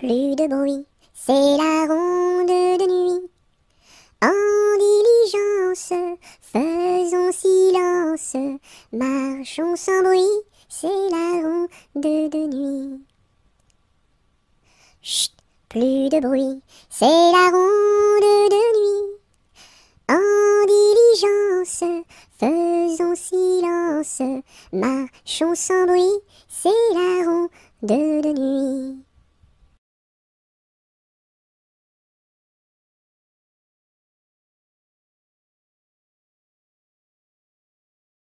plus de bruit, c'est la ronde de nuit. En diligence, faisons silence, marchons sans bruit, c'est la ronde de nuit. Chut, plus de bruit, c'est la ronde de nuit. En diligence, faisons silence, marchons sans bruit, c'est la ronde de nuit.